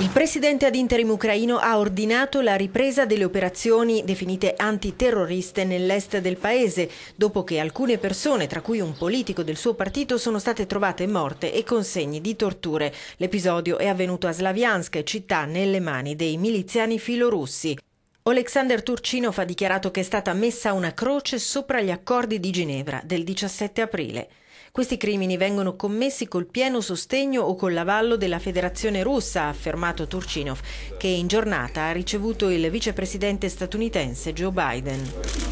Il presidente ad interim ucraino ha ordinato la ripresa delle operazioni definite antiterroriste nell'est del paese, dopo che alcune persone, tra cui un politico del suo partito, sono state trovate morte e con segni di torture. L'episodio è avvenuto a Slaviansk, città nelle mani dei miliziani filorussi. Alexander Turcinov ha dichiarato che è stata messa una croce sopra gli accordi di Ginevra del 17 aprile. Questi crimini vengono commessi col pieno sostegno o con l'avallo della Federazione russa, ha affermato Turcinov, che in giornata ha ricevuto il vicepresidente statunitense Joe Biden.